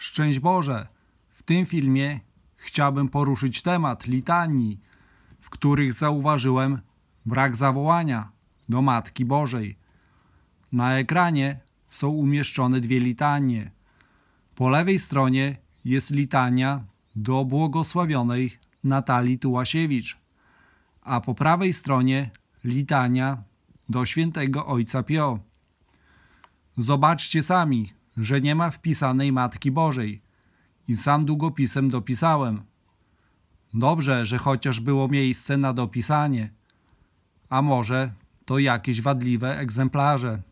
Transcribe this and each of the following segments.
Szczęść Boże! W tym filmie chciałbym poruszyć temat litanii, w których zauważyłem brak zawołania do Matki Bożej. Na ekranie są umieszczone dwie litanie. Po lewej stronie jest litania do błogosławionej Natalii Tułasiewicz, a po prawej stronie litania do świętego ojca Pio. Zobaczcie sami, że nie ma wpisanej Matki Bożej i sam długopisem dopisałem. Dobrze, że chociaż było miejsce na dopisanie, a może to jakieś wadliwe egzemplarze.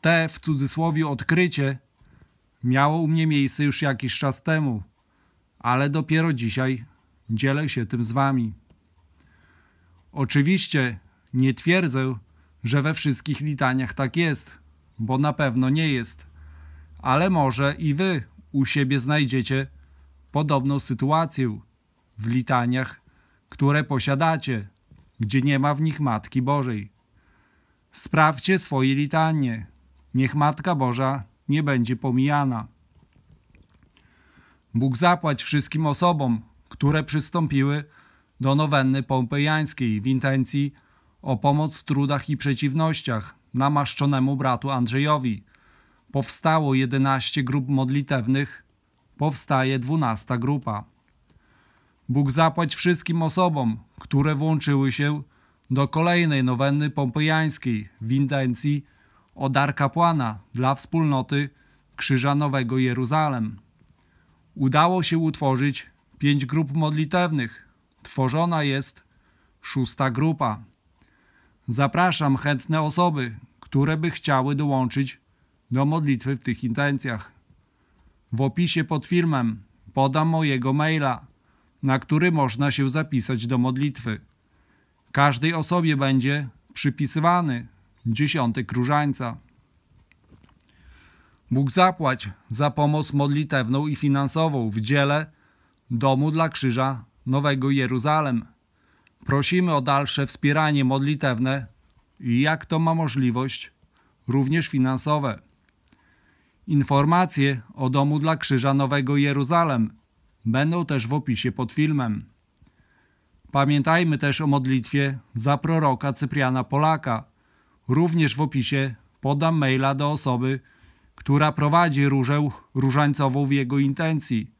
Te w cudzysłowie odkrycie miało u mnie miejsce już jakiś czas temu, ale dopiero dzisiaj dzielę się tym z wami. Oczywiście nie twierdzę, że we wszystkich litaniach tak jest – bo na pewno nie jest. Ale może i wy u siebie znajdziecie podobną sytuację w litaniach, które posiadacie, gdzie nie ma w nich Matki Bożej. Sprawdźcie swoje litanie. Niech Matka Boża nie będzie pomijana. Bóg zapłać wszystkim osobom, które przystąpiły do nowenny pompejańskiej w intencji o pomoc w trudach i przeciwnościach namaszczonemu bratu Andrzejowi. Powstało 11 grup modlitewnych, powstaje 12 grupa. Bóg zapłać wszystkim osobom, które włączyły się do kolejnej nowenny pompejańskiej w intencji o dar kapłana dla wspólnoty Krzyża Nowego Jeruzalem. Udało się utworzyć pięć grup modlitewnych. Tworzona jest szósta grupa. Zapraszam chętne osoby, które by chciały dołączyć do modlitwy w tych intencjach. W opisie pod filmem podam mojego maila, na który można się zapisać do modlitwy. Każdej osobie będzie przypisywany dziesiątek różańca. Bóg zapłać za pomoc modlitewną i finansową w dziele Domu dla Krzyża Nowego Jeruzalem. Prosimy o dalsze wspieranie modlitewne i jak to ma możliwość, również finansowe. Informacje o Domu dla Krzyża Nowego Jeruzalem będą też w opisie pod filmem. Pamiętajmy też o modlitwie za proroka Cypriana Polaka. Również w opisie podam maila do osoby, która prowadzi różę różańcową w jego intencji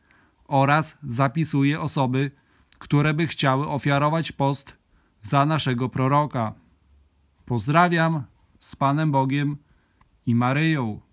oraz zapisuje osoby, które by chciały ofiarować post za naszego proroka. Pozdrawiam z Panem Bogiem i Maryją.